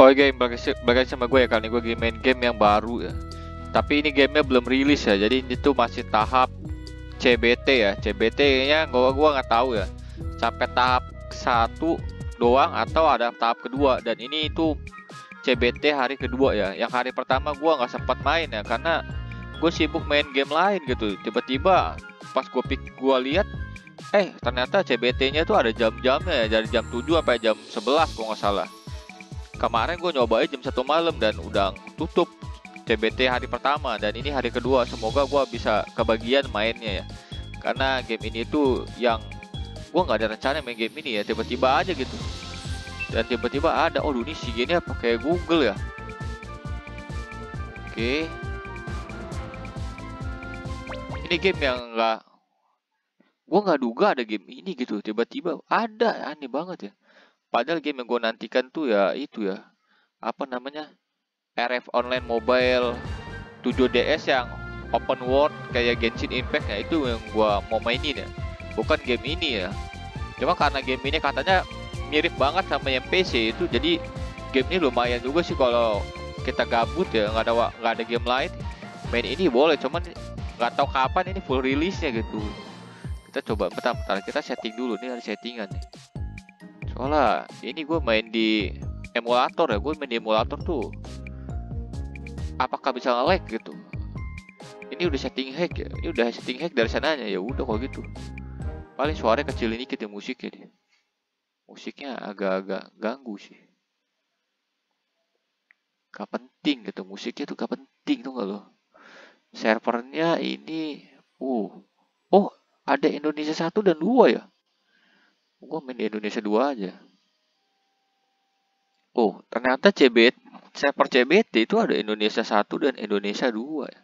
Oke, game bagai sama gue ya kali gue game main game yang baru ya. Tapi ini gamenya belum rilis ya, jadi ini tuh masih tahap CBT ya. CBT nya gue gue nggak tahu ya. Sampai tahap satu doang atau ada tahap kedua dan ini itu CBT hari kedua ya. Yang hari pertama gue nggak sempat main ya karena gue sibuk main game lain gitu. Tiba-tiba pas gue pick gue lihat eh ternyata CBT-nya tuh ada jam-jamnya ya dari jam 7 sampai jam 11 kalau nggak salah kemarin gue nyobain jam satu malam dan udah tutup CBT hari pertama dan ini hari kedua semoga gue bisa kebagian mainnya ya karena game ini tuh yang gue nggak ada rencana main game ini ya tiba-tiba aja gitu dan tiba-tiba ada oh ini sih gini apa kayak Google ya oke okay. ini game yang nggak gue nggak duga ada game ini gitu tiba-tiba ada aneh banget ya Padahal game yang gue nantikan tuh ya itu ya. Apa namanya? RF Online Mobile 7DS yang open world kayak Genshin Impact ya itu yang gue mau mainin ya. Bukan game ini ya. Cuma karena game ini katanya mirip banget sama yang PC itu jadi game ini lumayan juga sih kalau kita gabut ya nggak ada nggak ada game lain main ini boleh cuman nggak tahu kapan ini full rilisnya gitu kita coba bentar bentar kita setting dulu nih ada settingan nih sekolah ini gue main di emulator ya gue main di emulator tuh apakah bisa nge-lag gitu ini udah setting hack ya ini udah setting hack dari sananya ya udah kok gitu paling suaranya kecil ini kita ya musiknya deh musiknya agak-agak ganggu sih gak penting gitu musiknya tuh gak penting tuh gak loh. servernya ini uh oh ada Indonesia satu dan dua ya gua main di Indonesia dua aja oh ternyata CBT server CBT itu ada Indonesia satu dan Indonesia dua ya.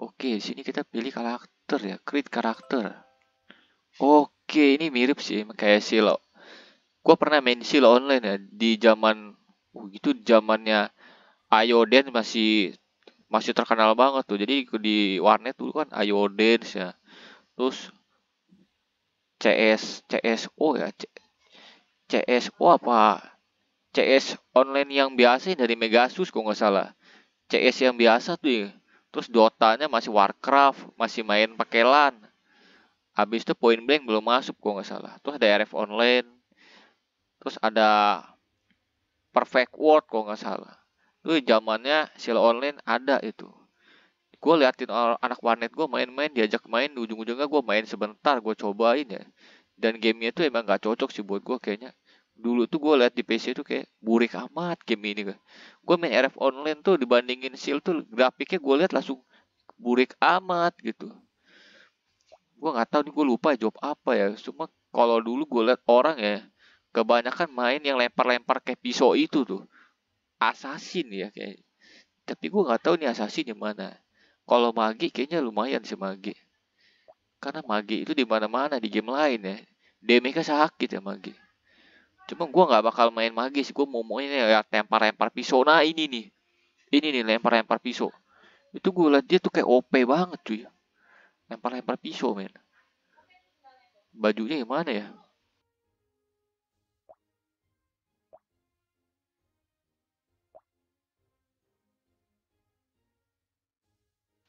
oke di sini kita pilih karakter ya create karakter oke ini mirip sih kayak silo gua pernah main silo online ya di zaman uh, itu zamannya Ayoden masih masih terkenal banget tuh jadi di warnet dulu kan Ayoden ya terus CS CSO ya CSO apa CS online yang biasa dari Megasus kok nggak salah CS yang biasa tuh ya. terus Dotanya masih Warcraft masih main pakai LAN habis itu Point Blank belum masuk kok nggak salah terus ada RF online terus ada Perfect World kok nggak salah itu zamannya sila online ada itu gue liatin orang anak warnet gue main-main diajak main ujung-ujungnya gue main sebentar gue cobain ya dan gamenya tuh emang gak cocok sih buat gue kayaknya dulu tuh gue liat di PC tuh kayak burik amat game ini gue gue main RF online tuh dibandingin Seal tuh grafiknya gue liat langsung burik amat gitu gue nggak tahu nih gue lupa job apa ya cuma kalau dulu gue liat orang ya kebanyakan main yang lempar-lempar kayak pisau itu tuh assassin ya kayak tapi gue nggak tahu nih assassin di mana kalau Magi kayaknya lumayan sih Magi. Karena Magi itu di mana-mana di game lain ya. DMK sakit ya Magi. Cuma gue nggak bakal main Magi sih. Gue mau mainnya ya lempar-lempar pisau. Nah ini nih. Ini nih lempar-lempar pisau. Itu gue liat dia tuh kayak OP banget cuy. Lempar-lempar pisau men. Bajunya gimana ya?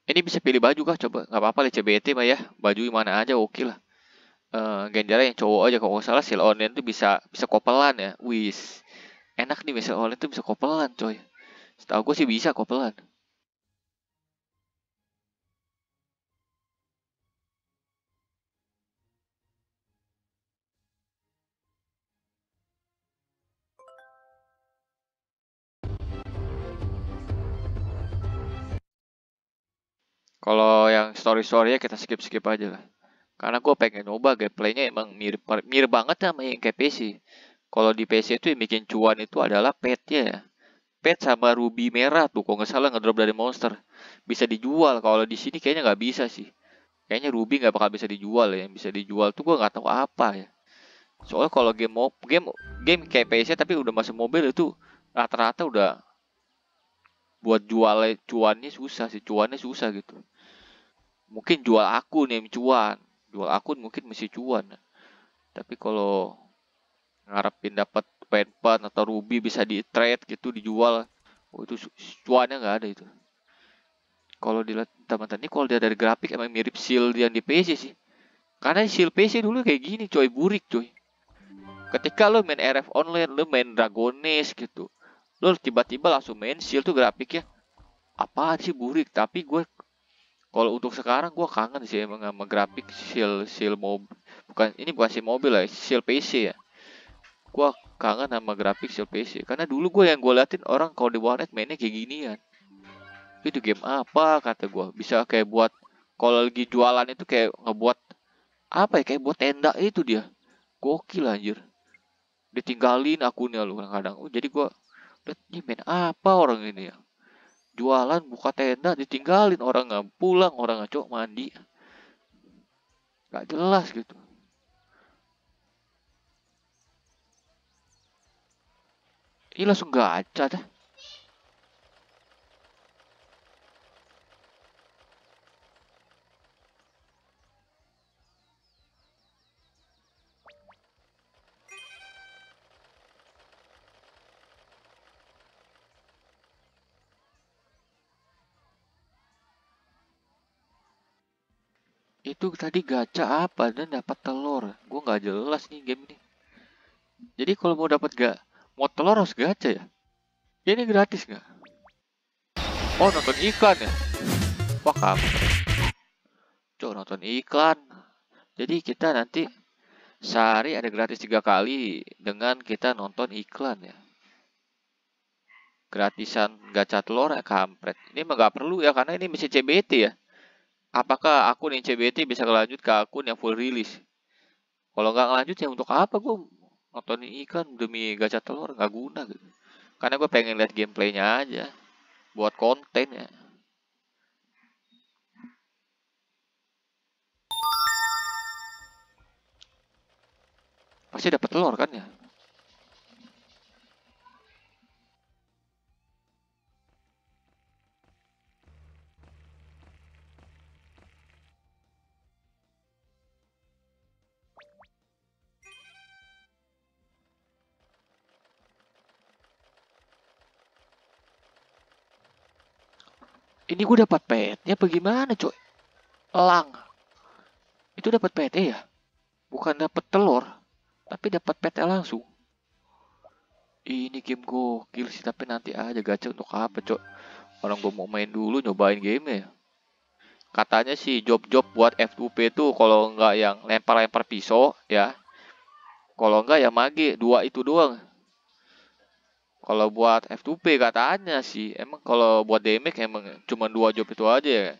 ini bisa pilih baju kah coba nggak apa-apa lah CBT mah ya baju mana aja oke okay lah uh, eh, Genjara yang cowok aja kalau nggak salah sale online tuh bisa bisa kopelan ya wis enak nih sale online tuh bisa kopelan coy setahu gue sih bisa kopelan Kalau yang story story ya kita skip-skip aja lah. Karena gue pengen nyoba gameplaynya emang mirip, mirip banget sama yang kayak PC. Kalau di PC itu yang bikin cuan itu adalah petnya ya. Pet sama ruby merah tuh, kok nggak salah ngedrop dari monster. Bisa dijual, kalau di sini kayaknya nggak bisa sih. Kayaknya ruby nggak bakal bisa dijual ya, yang bisa dijual tuh gue nggak tahu apa ya. Soalnya kalau game game game kayak PC tapi udah masuk mobil itu rata-rata udah buat jual cuannya susah sih, cuannya susah gitu mungkin jual akun yang cuan jual akun mungkin masih cuan tapi kalau ngarepin dapat penpen atau ruby bisa di trade gitu dijual oh, itu cuannya nggak ada itu kalau dilihat teman-teman ini kalau dia dari grafik emang mirip seal yang di PC sih karena seal PC dulu kayak gini coy burik coy ketika lo main RF online lo main Dragones gitu lo tiba-tiba langsung main seal tuh grafiknya apa sih burik tapi gue kalau untuk sekarang gue kangen sih emang sama grafik seal seal mobil bukan ini bukan seal mobil lah seal PC ya, ya. gue kangen sama grafik seal PC karena dulu gue yang gue liatin orang kalau di warnet mainnya kayak gini ya. itu game apa kata gue bisa kayak buat kalau lagi jualan itu kayak ngebuat apa ya kayak buat tenda itu dia gokil anjir ditinggalin akunnya lu kadang-kadang oh, jadi gue ini main apa orang ini ya jualan buka tenda ditinggalin orang nggak pulang orang nggak cok mandi nggak jelas gitu ini langsung gaca deh itu tadi gacha apa dan dapat telur gue nggak jelas nih game ini jadi kalau mau dapat gak mau telur harus gacha ya? ya ini gratis nggak oh nonton iklan ya wah kamu cok nonton iklan jadi kita nanti sehari ada gratis tiga kali dengan kita nonton iklan ya gratisan gacha telur ya kampret ini mah nggak perlu ya karena ini misi CBT ya apakah akun yang CBT bisa lanjut ke akun yang full release? Kalau nggak lanjut ya untuk apa gue nonton ikan demi gacha telur nggak guna gitu. Karena gue pengen lihat gameplaynya aja buat konten ya. Pasti dapat telur kan ya? Ini gue dapat pet ya bagaimana coy? Elang. Itu dapat pet ya? Bukan dapat telur, tapi dapat pet langsung. Ini game gokil sih, tapi nanti aja gacha untuk apa coy? Orang gue mau main dulu nyobain game ya. Katanya sih job-job buat F2P tuh kalau nggak yang lempar-lempar pisau ya. Kalau nggak ya mage, dua itu doang. Kalau buat F2P katanya sih, emang kalau buat damage emang cuma dua job itu aja ya.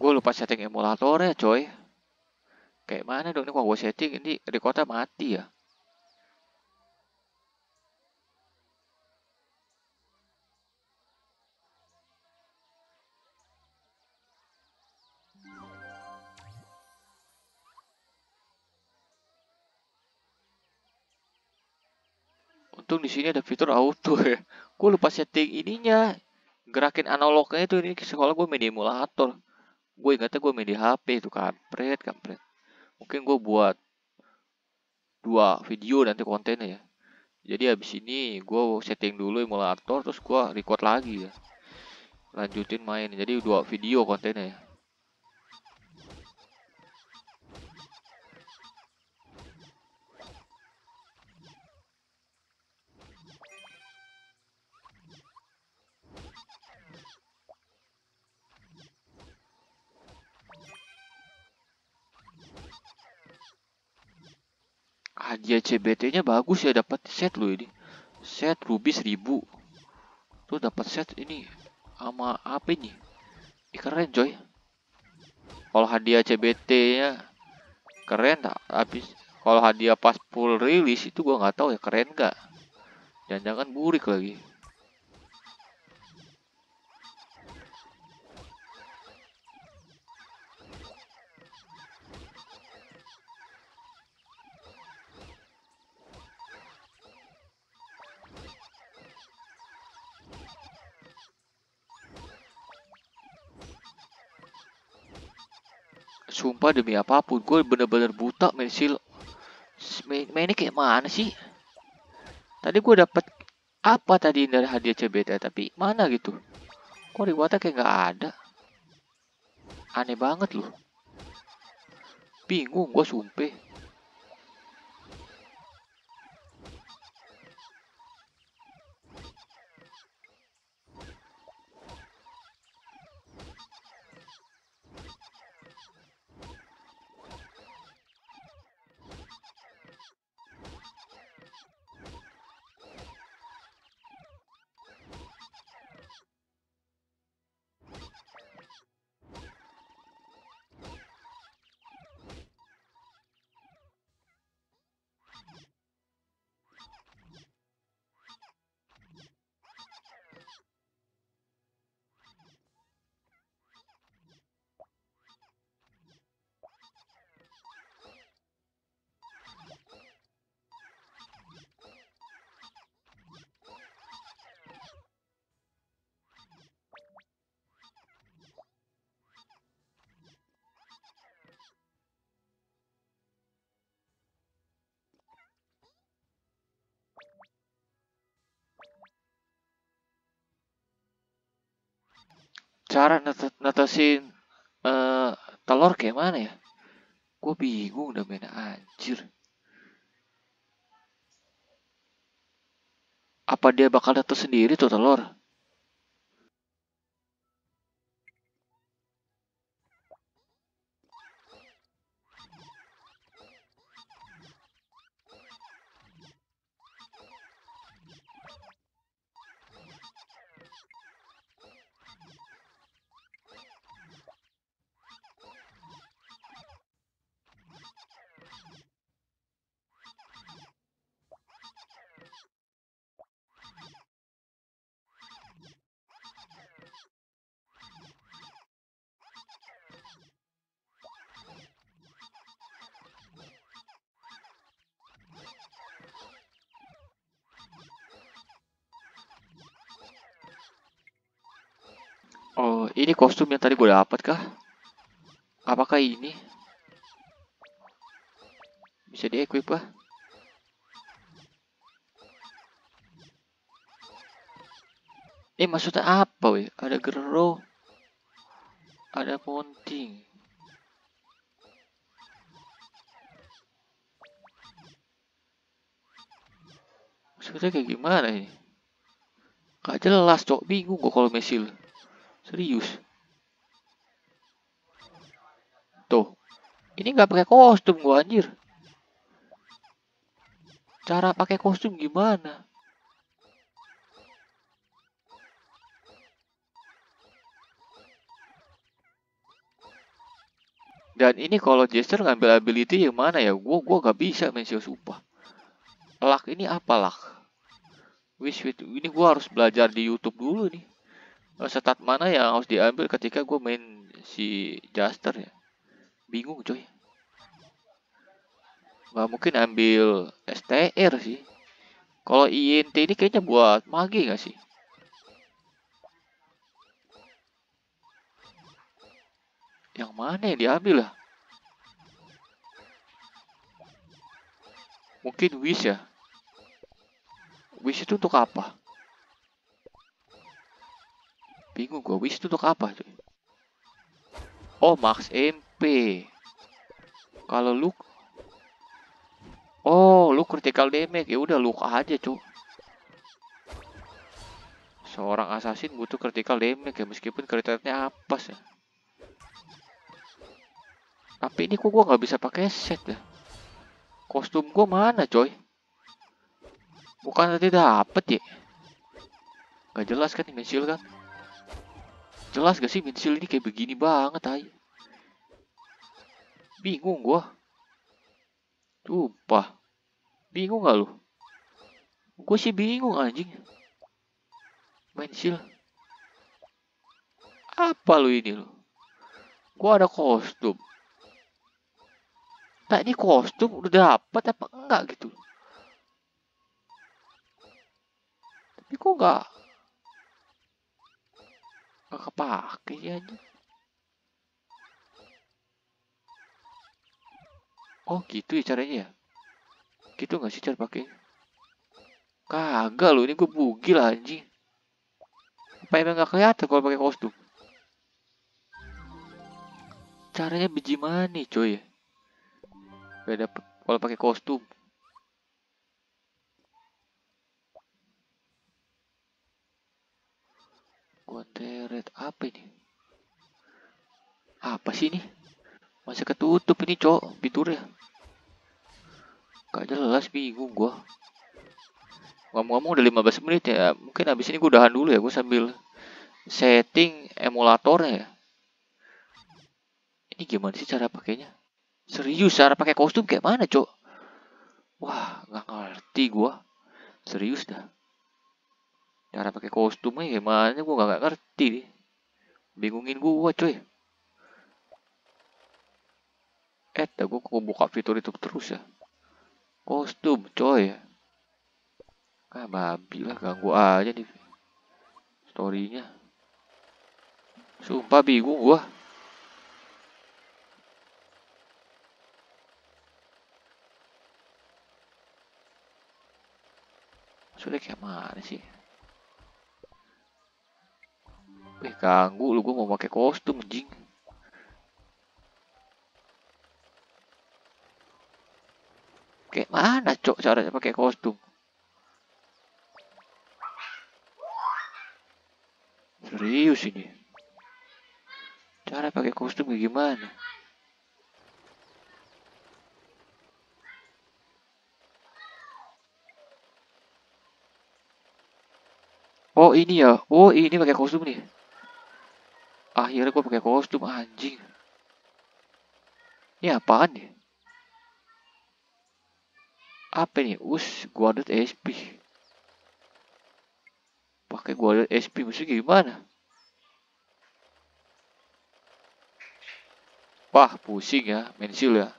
Gue lupa setting emulatornya coy. Kayak mana dong ini kalau gue setting ini di kota mati ya. Untung di sini ada fitur auto ya. Gue lupa setting ininya. Gerakin analognya itu ini sekolah gue main emulator. Gue ingatnya gue main di HP itu kampret kampret mungkin gue buat dua video nanti kontennya ya jadi habis ini gue setting dulu emulator terus gue record lagi ya lanjutin main jadi dua video kontennya ya dia CBT-nya bagus ya dapat set lo ini. Set ruby 1000. Tuh dapat set ini sama apa ini? Ih, keren coy. Kalau hadiah CBT-nya keren tak? Habis kalau hadiah pas full rilis itu gua nggak tahu ya keren nggak. Jangan-jangan burik lagi. Sumpah demi apapun, gue bener-bener buta main sil. Main, mainnya kayak mana sih? Tadi gue dapat apa tadi dari hadiah CBT, tapi mana gitu? Kok rewardnya kayak nggak ada? Aneh banget loh. Bingung gue sumpah. cara netesin uh, eh, telur kayak mana ya gue bingung udah main anjir apa dia bakal netes sendiri tuh telur Ini kostum yang tadi gue dapat kah? Apakah ini? Bisa di-equip lah. Eh maksudnya apa weh? Ada gero. Ada ponting. Maksudnya kayak gimana ini? Gak jelas cok, bingung kok kalau mesil. Serius. Tuh. Ini nggak pakai kostum gua anjir. Cara pakai kostum gimana? Dan ini kalau gesture ngambil ability yang mana ya? Gua gua gak bisa mensio sumpah. Lak ini apa lak? Wish, with ini gua harus belajar di YouTube dulu nih. Eh, stat mana yang harus diambil ketika gue main si Jaster ya bingung coy Gak mungkin ambil STR sih kalau INT ini kayaknya buat magi gak sih yang mana yang diambil lah mungkin wish ya wish itu untuk apa Bingung gue wish itu untuk apa tuh? Oh, max MP. Kalau lu Oh, lu critical damage. Ya udah luka aja, cuy. Seorang assassin butuh critical damage ya meskipun kritiknya apa ya. sih. Tapi ini kok gue nggak bisa pakai set ya. Kostum gue mana, coy? Bukan tadi dapet ya? Gak jelas kan, ini kan? Jelas gak sih pensil ini kayak begini banget ay, Bingung gua. Tumpah. Bingung gak lu? Gue sih bingung anjing. Pensil. Apa lu ini lu? Gua ada kostum. tak ini kostum udah dapat apa enggak gitu. Tapi kok enggak kepake ya aja oh gitu ya caranya ya gitu gak sih cara pake? kagak loh ini gue bugil anjing apa emang nggak kelihatan kalau pakai kostum caranya biji mana nih coy Beda dapet kalau pakai kostum Wateret apa ini? Apa sih ini? Masih ketutup ini, Cok, ya? Gak jelas bingung gua. Ngomong-ngomong udah 15 menit ya. Mungkin habis ini gua udahan dulu ya, gua sambil setting emulatornya ya. Ini gimana sih cara pakainya? Serius cara pakai kostum kayak mana, Cok? Wah, gak ngerti gua. Serius dah cara pakai kostumnya gimana gua gak, gak ngerti nih bingungin gua cuy eh gua kok buka fitur itu terus ya kostum coy ah babi lah ganggu aja nih storynya sumpah bingung gua sudah kayak mana sih Eh ganggu lu gue mau pakai kostum jing. Kayak mana cok cara pakai kostum? Serius ini. Cara pakai kostum gimana? Oh ini ya. Oh ini pakai kostum nih akhirnya gue pakai kostum anjing ini apaan ya apa nih us guarded SP pakai guarded SP maksudnya gimana wah pusing ya mensil ya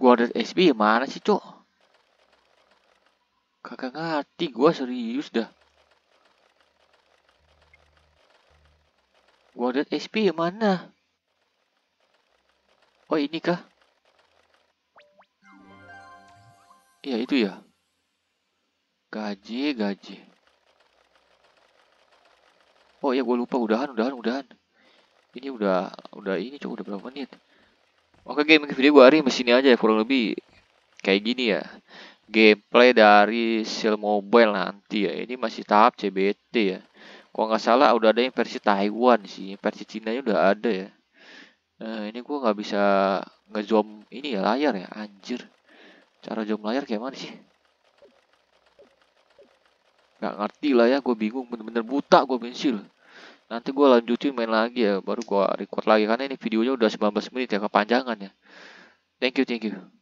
Gua ada SP mana sih, Cok? Kagak ngerti gua serius dah. Gua ada SP mana? Oh, ini kah? Iya, itu ya. Gaji, gaji. Oh ya, gue lupa udahan, udahan, udahan. Ini udah udah ini cok udah berapa menit? Oke game video gue hari mesin aja ya kurang lebih kayak gini ya. Gameplay dari sil Mobile nanti ya. Ini masih tahap CBT ya. kok nggak salah udah ada yang versi Taiwan sih, versi Cina udah ada ya. Nah, ini gua nggak bisa ngezoom ini ya layar ya, anjir. Cara zoom layar kayak mana sih? Nggak ngerti lah ya, gue bingung bener-bener buta gue pensil. Nanti gue lanjutin main lagi ya, baru gue record lagi. Karena ini videonya udah 19 menit ya, kepanjangan ya. Thank you, thank you.